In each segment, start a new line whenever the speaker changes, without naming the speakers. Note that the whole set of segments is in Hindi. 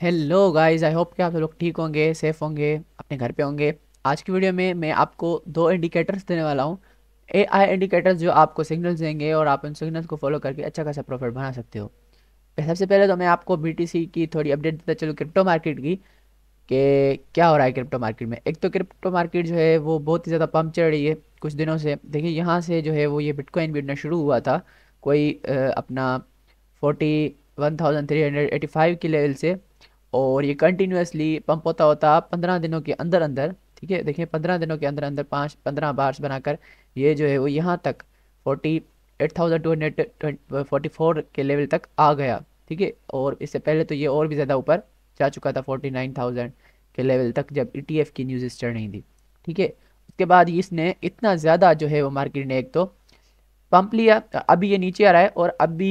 हेलो गाइस आई होप कि आप लोग ठीक होंगे सेफ होंगे अपने घर पे होंगे आज की वीडियो में मैं आपको दो इंडिकेटर्स देने वाला हूँ ए आई इंडिकेटर्स जो आपको सिग्नल्स देंगे और आप उन सिग्नल्स को फॉलो करके अच्छा खासा प्रॉफिट बना सकते हो तो सबसे पहले तो मैं आपको बी की थोड़ी अपडेट देता चलूँ क्रिप्टो मार्केट की कि क्या हो रहा है क्रिप्टो मार्केट में एक तो क्रिप्टो मार्केट जो है वो बहुत ही ज़्यादा पम्प चढ़ रही है कुछ दिनों से देखिए यहाँ से जो है वो ये बिटकॉइन बिटना शुरू हुआ था कोई अपना forty one thousand three hundred eighty five की लेवल से और ये कंटिन्यूसली पंप होता होता पंद्रह दिनों के अंदर अंदर ठीक है देखिए पंद्रह दिनों के अंदर अंदर पाँच पंद्रह बार्स बनाकर ये जो है वो यहाँ तक forty eight thousand two hundred forty four के लेवल तक आ गया ठीक है और इससे पहले तो ये और भी ज़्यादा ऊपर जा चुका था फोर्टी नाइन थाउजेंड के लेवल तक जब ई e की न्यूज़ चढ़ नहीं थी ठीक है उसके बाद इसने इतना ज़्यादा जो है वो मार्केट ने एक तो पंप लिया अभी ये नीचे आ रहा है और अभी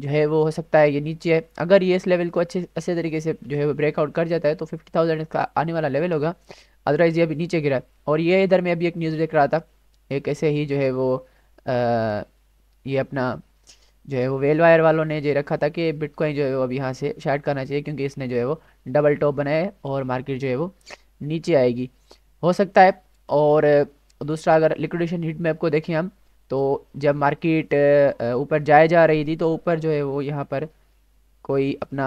जो है वो हो सकता है ये नीचे है अगर ये इस लेवल को अच्छे अच्छे तरीके से जो है वो ब्रेकआउट कर जाता है तो फिफ्टी थाउजेंड इसका आने वाला लेवल होगा अदरवाइज़ ये अभी नीचे गिरा है और ये इधर में अभी एक न्यूज़ देख रहा था एक ऐसे ही जो है वो आ, ये अपना जो है वो वेल वायर वालों ने ये रखा था कि बिटकॉइन जो है वो अभी यहाँ से शार्ट करना चाहिए क्योंकि इसने जो है वो डबल टॉप बनाया है और मार्केट जो है वो नीचे आएगी हो सकता है और दूसरा अगर लिक्विडेशन हिट मैप को देखें हम तो जब मार्केट ऊपर जाए जा रही थी तो ऊपर जो है वो यहाँ पर कोई अपना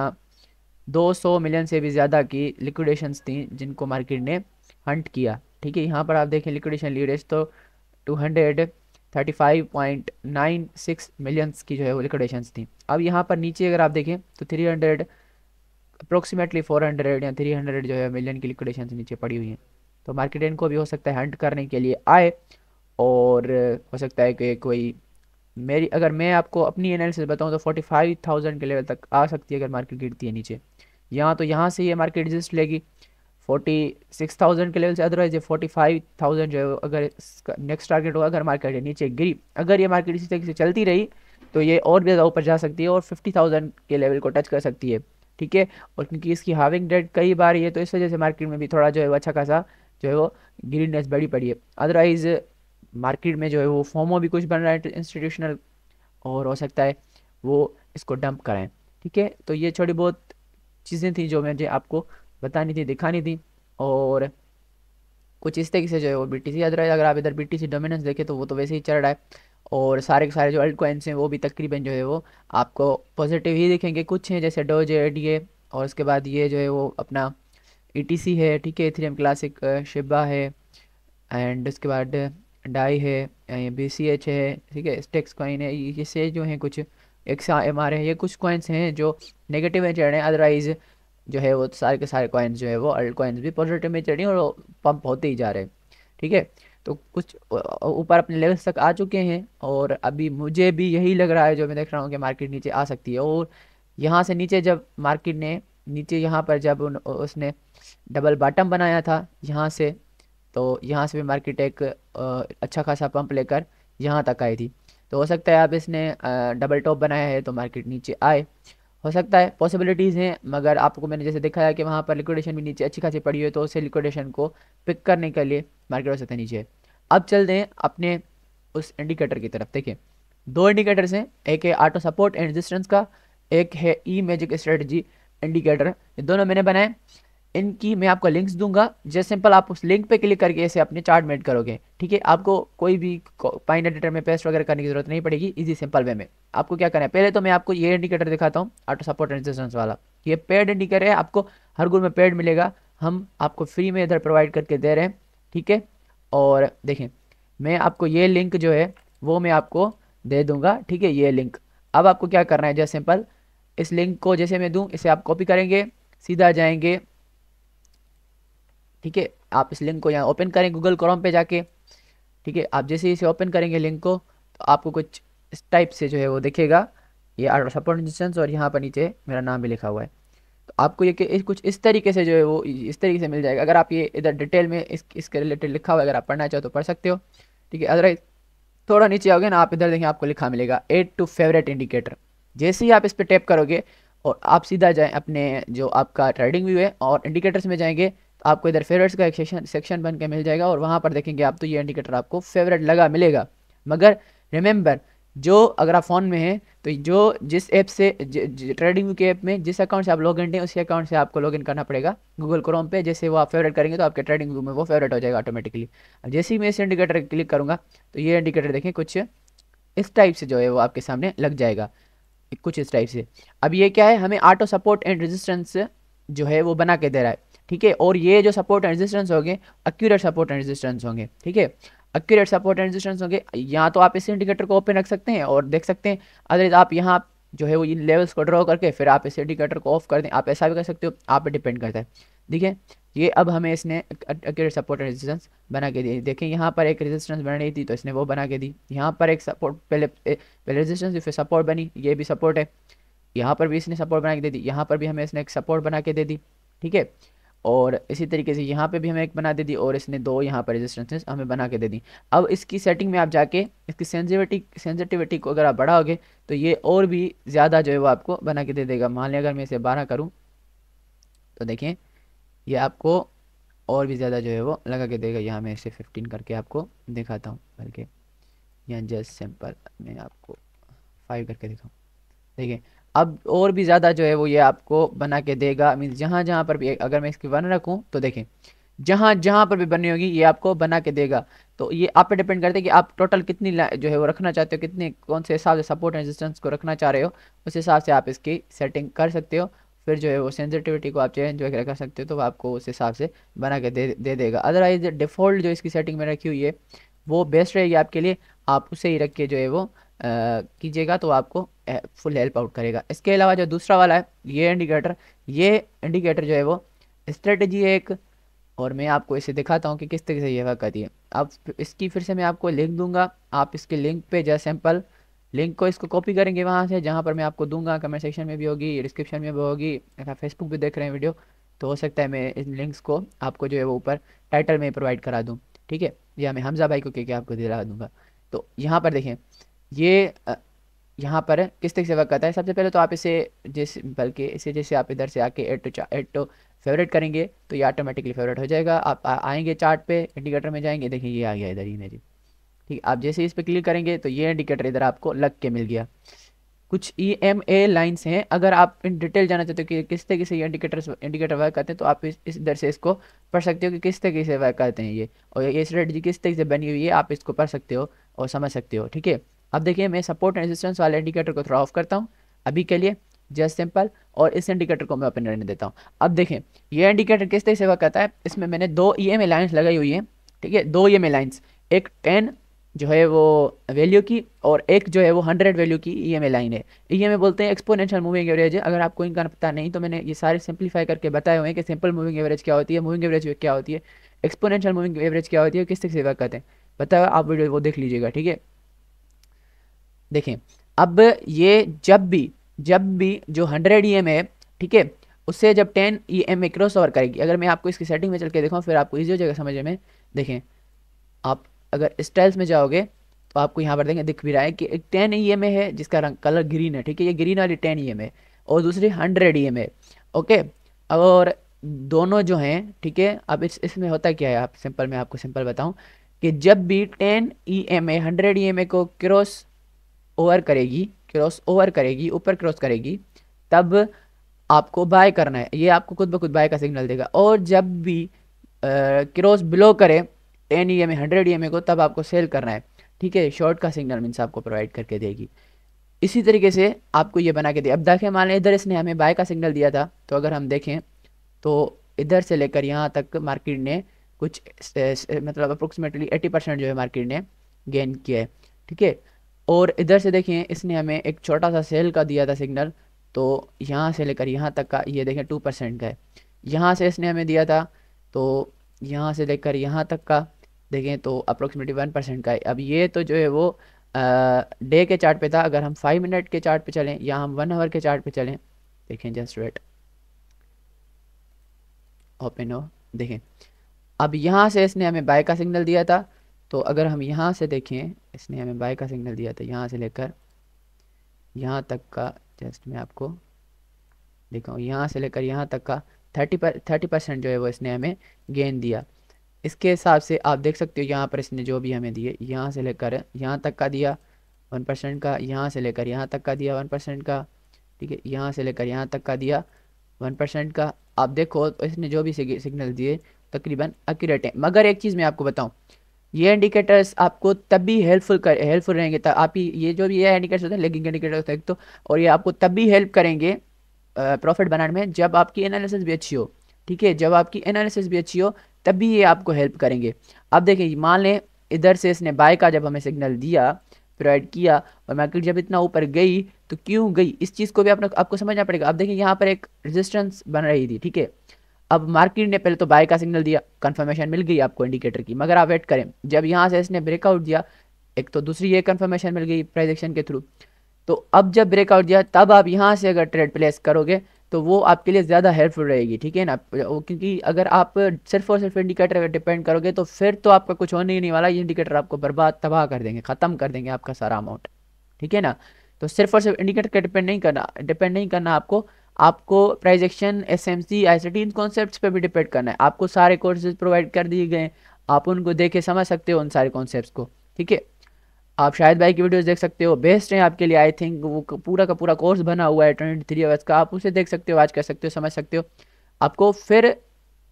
200 मिलियन से भी ज़्यादा की लिक्विडेशंस थी जिनको मार्केट ने हंट किया ठीक है यहाँ पर आप देखें लिक्विडेशन लीडेज तो 235.96 मिलियंस की जो है वो लिक्विडेशंस थी अब यहाँ पर नीचे अगर आप देखें तो 300 अप्रोक्सीमेटली फोर या थ्री जो है मिलियन की लिक्विडेशन नीचे पड़ी हुई हैं तो मार्केट इनको भी हो सकता है हंट करने के लिए आए और हो सकता है कि कोई मेरी अगर मैं आपको अपनी एनालिसिस बताऊं तो फोर्टी फाइव थाउजेंड के लेवल तक आ सकती है अगर मार्केट गिरती है नीचे यहाँ तो यहाँ से ये मार्केट एडजस्ट लेगी फोर्टी सिक्स थाउजेंड के लेवल से अदरवाइज ये फोर्टी फाइव थाउजेंड जो है अगर इसका नेक्स्ट टारगेट होगा अगर मार्केट नीचे गिरी अगर ये मार्केट इसी तरीके से चलती रही तो ये और भी ज़्यादा ऊपर जा सकती है और फिफ्टी थाउजेंड के लेवल को टच कर सकती है ठीक है और क्योंकि इसकी हाविंग डेट कई बार ये तो इस वजह से मार्केट में भी थोड़ा जो है वो अच्छा खासा जो है वो ग्रीननेस बढ़ी पड़ी है अदरवाइज़ मार्केट में जो है वो फॉर्मो भी कुछ बन रहा है इंस्टीट्यूशनल और हो सकता है वो इसको डंप कराएं ठीक है तो ये छोटी बहुत चीज़ें थी जो मुझे आपको बतानी थी दिखानी थी और कुछ इस तरीके से जो है वो बी टी सी अदरवाइज अगर आप इधर बी टी सी डोमिनेंस देखें तो वो तो वैसे ही चल रहा है और सारे के सारे जो अल्ट कोइंस हैं वो भी तकरीबन जो है वो आपको पॉजिटिव ही दिखेंगे कुछ हैं जैसे डोज है डी ए और उसके बाद ये जो है वो अपना ई टी सी है ठीक है थ्री एम क्लासिक शिबा है एंड उसके बाद डाई है बी सी एच है ठीक है स्टेक्स कॉइन है ये से जो हैं कुछ एक्सा एम आर है ये कुछ कॉइन्स हैं जो नेगेटिव में चढ़ रहे हैं अदरवाइज जो है वो सारे के सारे कॉइन्स जो है वो अल्ट कॉइन्स भी पॉजिटिव में चढ़ी हैं और पंप होते ही जा रहे हैं ठीक है तो कुछ ऊपर अपने लेवल्स तक आ चुके हैं और अभी मुझे भी यही लग रहा है जो मैं देख रहा हूँ कि मार्केट नीचे आ सकती है और यहाँ से नीचे जब मार्केट ने नीचे यहाँ पर जब उन, उसने डबल बॉटम बनाया था यहाँ से तो यहाँ से भी मार्केट एक अच्छा खासा पंप लेकर यहाँ तक आई थी तो हो सकता है आप इसने डबल टॉप बनाया है तो मार्केट नीचे आए हो सकता है पॉसिबिलिटीज़ हैं मगर आपको मैंने जैसे दिखाया कि वहाँ पर लिक्विडेशन भी नीचे अच्छी खासी पड़ी हुई है तो उसे लिक्विडेशन को पिक करने के लिए मार्केट हो सकता है नीचे अब चल दें अपने उस इंडिकेटर की तरफ देखिए दो इंडिकेटर्स हैं एक है आटो सपोर्ट एंड रेजिस्टेंस का एक है ई मैजिक स्ट्रेटजी इंडिकेटर ये दोनों मैंने बनाए इनकी मैं आपको लिंक्स दूंगा जैसे सिंपल आप उस लिंक पे क्लिक करके ऐसे अपने चार्ट मेड करोगे ठीक है आपको कोई भी पाइन एडिटर में पेस्ट वगैरह करने की जरूरत नहीं पड़ेगी इजी सिंपल वे में आपको क्या करना है पहले तो मैं आपको ये इंडिकेटर दिखाता हूँ ऑटो सपोर्ट रेजिस्टेंस वाला ये पेड इंडिकेटर है आपको हर गुर में पेड मिलेगा हम आपको फ्री में इधर प्रोवाइड करके दे रहे हैं ठीक है और देखें मैं आपको ये लिंक जो है वो मैं आपको दे दूँगा ठीक है ये लिंक अब आपको क्या करना है जैसे सिंपल इस लिंक को जैसे मैं दूँ इसे आप कॉपी करेंगे सीधा जाएंगे ठीक है आप इस लिंक को यहाँ ओपन करें गूगल क्रोम पे जाके ठीक है आप जैसे इसे ओपन करेंगे लिंक को तो आपको कुछ इस टाइप से जो है वो देखेगा ये आर्ट सपोर्ट इंस्टेंस और यहाँ पर नीचे मेरा नाम भी लिखा हुआ है तो आपको ये कुछ इस तरीके से जो है वो इस तरीके से मिल जाएगा अगर आप ये इधर डिटेल में इस इसके रिलेटेड लिखा हुआ है अगर आप पढ़ना चाहो तो पढ़ सकते हो ठीक है अदरवाइज थोड़ा नीचे आओगे ना आप इधर देखें आपको लिखा मिलेगा एड टू फेवरेट इंडिकेटर जैसे ही आप इस पर टैप करोगे और आप सीधा जाएँ अपने जो आपका ट्रेडिंग व्यू है और इंडिकेटर्स में जाएंगे आपको इधर फेवरेट्स का एक सेक्शन सेक्शन बन के मिल जाएगा और वहाँ पर देखेंगे आप तो ये इंडिकेटर आपको फेवरेट लगा मिलेगा मगर रिमेंबर जो अगर आप फ़ोन में हैं तो जो जिस ऐप से ट्रेडिंग के ऐप में जिस अकाउंट से आप लॉग इन हैं उसी अकाउंट से आपको लॉग इन करना पड़ेगा गूगल क्रोम पे जैसे वो आप फेवरेट करेंगे तो आपके ट्रेडिंग व्यू में वो फेवरेट हो जाएगा ऑटोमेटिकली अब जैसे ही मैं इस इंडिकेटर क्लिक करूँगा तो ये इंडिकेटर देखें कुछ इस टाइप से जो है वो आपके सामने लग जाएगा कुछ इस टाइप से अब ये क्या है हमें ऑटो सपोर्ट एंड रजिस्टेंस जो है वो बना के दे रहा है ठीक है और ये जो सपोर्ट एंड रेजिस्टेंस होंगे एक्यूरेट सपोर्ट एंड रेजिस्टेंस होंगे ठीक है एक्यूरेट सपोर्ट एंड रेजिस्टेंस होंगे यहाँ तो आप इस इंडिकेटर को ओपन रख सकते हैं और देख सकते हैं अदरवाइज आप यहाँ जो है वो इन लेवल्स को ड्रॉ करके फिर आप इस इंडिकेटर को ऑफ कर दें आप ऐसा भी कर सकते हो आप पर डिपेंड करता है ठीक है ये अब हमें इसने एक्यूरेट सपोर्ट एंड रेजिस्टेंस बना के दी देखें यहाँ पर एक रेजिस्टेंस बन रही थी तो इसने वो बना के दी यहाँ पर एक सपोर्ट पहले पहले रेजिस्टेंस फिर सपोर्ट बनी ये भी सपोर्ट है यहाँ पर भी इसने सपोर्ट बना के दे दी यहाँ पर भी हमें इसने एक सपोर्ट बना के दे दी ठीक है और इसी तरीके से यहाँ पे भी हमें एक बना दे दी और इसने दो यहाँ पर रेजिस्टेंसेस हमें बना के दे दी अब इसकी सेटिंग में आप जाके इसकी सेंसिटिविटी सेंसिटिविटी को अगर आप बढ़ाओगे तो ये और भी ज़्यादा जो है वो आपको बना के दे देगा मान लें अगर मैं इसे बारह करूँ तो देखें ये आपको और भी ज़्यादा जो है वो लगा के देगा यहाँ मैं इसे फिफ्टीन करके आपको दिखाता हूँ बल्कि यहाँ जस्ट सिंपल मैं आपको फाइव करके दिखाऊँ देखिए अब और भी ज़्यादा जो है वो ये आपको बना के देगा मीन जहाँ जहाँ पर भी अगर मैं इसकी वन रखूँ तो देखें जहाँ जहाँ पर भी बनी होगी ये आपको बना के देगा तो ये आप पे डिपेंड करते हैं कि आप टोटल कितनी जो है वो रखना चाहते हो कितने कौन से हिसाब से सपोर्ट रेजिस्टेंस को रखना चाह रहे हो उस हिसाब से आप इसकी सेटिंग कर सकते हो फिर जो है वो सेंसिटिविटी को आप चेंज वगैरह कर सकते हो तो आपको उस हिसाब से बना के दे दे देगा अदरवाइज डिफ़ॉल्ट जो इसकी सेटिंग में रखी हुई है वो बेस्ट रहेगी आपके लिए आप उसे ही रख के जो है वो कीजिएगा तो आपको फुल हेल्प आउट करेगा इसके अलावा जो दूसरा वाला है ये इंडिकेटर ये इंडिकेटर जो है वो स्ट्रेटजी है एक और मैं आपको इसे दिखाता हूँ कि किस तरीके से ये वर्क करती है अब इसकी फिर से मैं आपको लिंक दूंगा आप इसके लिंक पे जो सैम्पल लिंक को इसको कॉपी करेंगे वहाँ से जहाँ पर मैं आपको दूंगा कमेंट सेक्शन में भी होगी डिस्क्रिप्शन में भी होगी अगर फेसबुक भी देख रहे हैं वीडियो तो हो सकता है मैं इन लिंक्स को आपको जो है वो ऊपर टाइटल में प्रोवाइड करा दूँ ठीक है या मैं हमजा भाई को कह के आपको दिला दूँगा तो यहाँ पर देखें ये यहाँ पर किस तरीके से वर्क करता है सबसे पहले तो आप इसे जिस बल्कि इसे जैसे आप इधर से आके add to add to favourite करेंगे तो ये ऑटोमेटिकली फेवरेट हो जाएगा आप आएंगे चार्ट पे इंडिकेटर में जाएंगे देखिए ये आ गया इधर ही जी ठीक आप जैसे इस पर क्लिक करेंगे तो ये इंडिकेटर इधर आपको लग के मिल गया कुछ ई एम ए लाइन्स हैं अगर आप इन डिटेल जाना चाहते हो कि किस तरीके से ये इंडिकेटर इंडिकेटर वर्क करते हैं तो आप इस इधर से इसको पढ़ सकते हो कि किस तरीके से वर्क करते हैं ये और ये स्ट्रेटजी किस तरीके से बनी हुई है आप इसको पढ़ सकते हो और समझ सकते हो ठीक है अब देखिए मैं सपोर्ट एंड रेजिस्टेंस वाले इंडिकेटर को थोड़ा ऑफ करता हूँ अभी के लिए जस्ट सिंपल और इस इंडिकेटर को मैं ओपन रहने देता हूँ अब देखें ये इंडिकेटर किस तरह से करता है इसमें मैंने दो ई एम लाइन्स लगाई हुई है ठीक है दो ई एम लाइन्स एक टेन जो है वो वैल्यू की और एक जो है वो हंड्रेड वैल्यू की ई एम लाइन है ई एम बोलते हैं एक्सपोनेंशियल मूविंग एवरेज अगर आपको इनका पता नहीं तो मैंने ये सारे सिंप्लीफाई करके बताए हुए हैं कि सिंपल मूविंग एवरेज क्या होती है मूविंग एवरेज क्या होती है एक्सपोनेंशियल मूविंग एवरेज क्या होती है किस तरह से करते हैं बताओ आप वीडियो वो देख लीजिएगा ठीक है देखें अब ये जब भी जब भी जो हंड्रेड ई एम है ठीक है उससे जब टेन ई एम में क्रॉस ओवर करेगी अगर मैं आपको इसकी सेटिंग में चल के देखाऊँ फिर आपको ईजी हो जाएगा समझ में देखें आप अगर स्टाइल्स में जाओगे तो आपको यहाँ पर देखें दिख भी रहा है कि एक टेन ई एम है जिसका रंग कलर ग्रीन है ठीक है ये ग्रीन वाली टेन ई एम है और दूसरी हंड्रेड ई एम है ओके और दोनों जो हैं ठीक है अब इस इसमें होता क्या है आप सिंपल मैं आपको सिंपल बताऊँ कि जब भी ten E M A hundred E M A को क्रॉस ओवर करेगी क्रॉस ओवर करेगी ऊपर क्रॉस करेगी तब आपको बाय करना है ये आपको खुद ब खुद बाय का सिग्नल देगा और जब भी क्रॉस बिलो करे ten E M A hundred E M A को तब आपको सेल करना है ठीक है शॉर्ट का सिग्नल मीन्स आपको प्रोवाइड करके देगी इसी तरीके से आपको ये बना के दे अब देखें मान लें इधर इसने हमें बाय का सिग्नल दिया था तो अगर हम देखें तो इधर से लेकर यहाँ तक मार्केट ने कुछ मतलब अप्रोक्सीमेटली एट्टी परसेंट जो है मार्केट ने गेन किया है ठीक है और इधर से देखें इसने हमें एक छोटा सा सेल का दिया था सिग्नल तो यहाँ से लेकर यहाँ तक का ये देखें टू परसेंट का है यहाँ से इसने हमें दिया था तो यहाँ से लेकर यहाँ तक का देखें तो अप्रोक्सीमेटली वन परसेंट का है अब ये तो जो है वो डे के चार्ट पे था अगर हम फाइव मिनट के चार्ट पे चलें या हम वन आवर के चार्ट पे चलें देखें जस्ट वेट ओपन हो देखें अब यहाँ से इसने हमें बाय का सिग्नल दिया था तो अगर हम यहाँ से देखें इसने हमें बाय का सिग्नल दिया था तो यहाँ से लेकर यहाँ तक का जस्ट मैं आपको दिखाऊँ यहाँ से लेकर यहाँ तक का थर्टी पर थर्टी परसेंट जो है वो इसने हमें गेन दिया इसके हिसाब से आप देख सकते हो यहाँ पर इसने जो भी हमें दिए यहाँ से लेकर यहाँ तक का दिया वन परसेंट का यहाँ से लेकर यहाँ तक का दिया वन परसेंट का ठीक है यहाँ से लेकर यहाँ तक का दिया वन परसेंट का आप देखो तो इसने जो भी सिग्नल दिए तकरीबन एक्यूरेट है मगर एक चीज़ मैं आपको बताऊँ ये इंडिकेटर्स आपको तब भी हेल्पफुल कर हेल्पफुल रहेंगे तब आप ये जो भी ये इंडिकेटर्स होते हैं लेगिंग इंडिकेटर होते हैं तो और ये आपको तब भी हेल्प करेंगे प्रॉफिट बनाने में जब आपकी एनालिसिस भी अच्छी हो ठीक है जब आपकी एनालिसिस भी अच्छी हो तब भी ये आपको हेल्प करेंगे अब देखें मान लें इधर से इसने बाय का जब हमें सिग्नल दिया प्रोवाइड किया और मार्केट जब इतना ऊपर गई तो क्यों गई इस चीज़ को भी आपने आपको समझना पड़ेगा अब देखिए यहाँ पर एक रेजिस्टेंस बन रही थी ठीक है अब मार्केट ने पहले तो बाय का सिग्नल दिया कंफर्मेशन मिल गई आपको इंडिकेटर की मगर आप वेट करें जब यहाँ से इसने ब्रेकआउट दिया एक तो दूसरी ये कंफर्मेशन मिल गई प्राइजेक्शन एक्शन के थ्रू तो अब जब ब्रेकआउट दिया तब आप यहाँ से अगर ट्रेड प्लेस करोगे तो वो आपके लिए ज़्यादा हेल्पफुल रहेगी ठीक है ना क्योंकि अगर आप सिर्फ और सिर्फ इंडिकेटर पर डिपेंड करोगे तो फिर तो आपका कुछ होने ही नहीं वाला ये इंडिकेटर आपको बर्बाद तबाह कर देंगे ख़त्म कर देंगे आपका सारा अमाउंट ठीक है ना तो सिर्फ और सिर्फ इंडिकेटर का डिपेंड नहीं करना डिपेंड नहीं करना आपको आपको price action S M C I C T इन कॉन्सेप्ट पर भी डिपेंड करना है आपको सारे कोर्सेज प्रोवाइड कर दिए गए आप उनको देख के समझ सकते हो उन सारे कॉन्सेप्ट को ठीक है आप शायद भाई की वीडियोस देख सकते हो बेस्ट हैं आपके लिए आई थिंक वो पूरा का पूरा कोर्स बना हुआ है ट्वेंटी थ्री अवर्स का आप उसे देख सकते हो आज कर सकते हो समझ सकते हो आपको फिर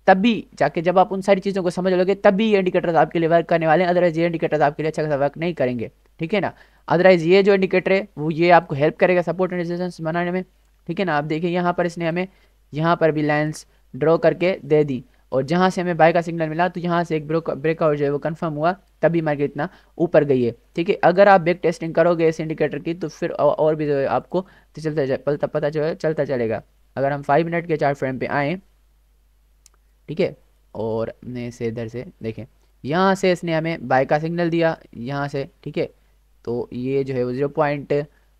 तभी जाके जब आप उन सारी चीज़ों को समझ लोगे तब भी ये इंडिकेटर्स आपके लिए वर्क करने वाले हैं अदरवाइज ये इंडिकेटर्स आपके लिए अच्छा खासा वर्क नहीं करेंगे ठीक है ना अदरवाइज ये जो इंडिकेटर है वो ये आपको हेल्प करेगा सपोर्ट एंड बनाने में ठीक है ना आप देखिए यहाँ पर इसने हमें यहाँ पर भी लाइन्स ड्रॉ करके दे दी और जहाँ से हमें बाय का सिग्नल मिला तो यहाँ से एक ब्रेकआउट जो है वो कंफर्म हुआ तभी मार्केट इतना ऊपर गई है ठीक है अगर आप बैक टेस्टिंग करोगे इस इंडिकेटर की तो फिर और भी जो है आपको तो चलता पता पता जो है चलता चलेगा अगर हम फाइव मिनट के चार्ट फ्रेम पे आए ठीक है और ने से इधर से देखें यहाँ से इसने हमें बाय का सिग्नल दिया यहाँ से ठीक है तो ये जो है वो zero point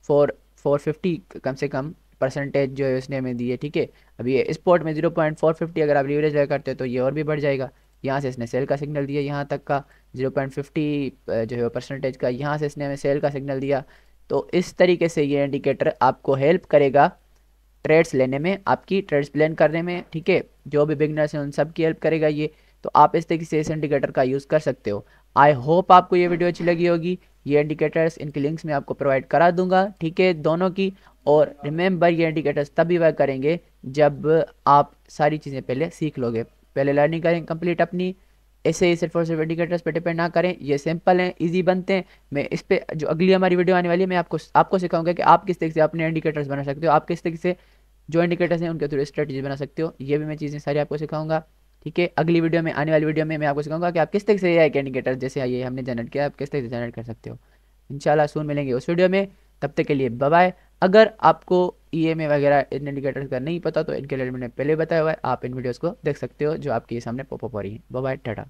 four four fifty कम से कम परसेंटेज जो है उसने हमें दी है ठीक है अभी स्पॉट में जीरो पॉइंट फोर फिफ्टी अगर आप लीवरेज लगा करते हो तो ये और भी बढ़ जाएगा यहाँ से इसने सेल का सिग्नल दिया यहाँ तक का जीरो पॉइंट फिफ्टी जो है परसेंटेज का यहाँ से इसने हमें सेल का सिग्नल दिया तो इस तरीके से ये इंडिकेटर आपको हेल्प करेगा ट्रेड्स लेने में आपकी ट्रेड्स प्लान करने में ठीक है जो भी बिगनर्स हैं उन सब की हेल्प करेगा ये तो आप इस तरीके से इस इंडिकेटर का यूज़ कर सकते हो आई होप आपको ये वीडियो अच्छी लगी होगी ये इंडिकेटर्स इनकी लिंक्स में आपको प्रोवाइड करा दूंगा ठीक है दोनों की और रिमेंबर ये इंडिकेटर्स तभी वह करेंगे जब आप सारी चीज़ें पहले सीख लोगे पहले लर्निंग करें कंप्लीट अपनी ऐसे ही सिर्फ और सिर्फ इंडिकेटर्स पर डिपेंड ना करें ये सिंपल हैं इजी बनते हैं मैं इस पर जो अगली हमारी वीडियो आने वाली है मैं आपको आपको सिखाऊंगा कि आप किस तरीके से अपने इंडिकेटर्स बना सकते हो आप किस तरीके से जो इंडिकेटर्स हैं उनके थ्रू स्ट्रेटजी बना सकते हो ये भी मैं चीज़ें सारी आपको सिखाऊंगा ठीक है अगली वीडियो में आने वाली वीडियो में मैं आपको सिखाऊंगा कि आप किस तरीके से एक इंडिकेटर जैसे आइए हमने जनरेट किया आप किस तरीके से जनरेट कर सकते हो इनशाला सुन मिलेंगे उस वीडियो में तब तक के लिए बाय अगर आपको ई एम ए वगैरह इन इंडिकेटर्स का नहीं पता तो इनके लिए मैंने पहले बताया हुआ है आप इन वीडियोज़ को देख सकते हो जो आपके सामने पॉपअप हो रही है बाय टाटा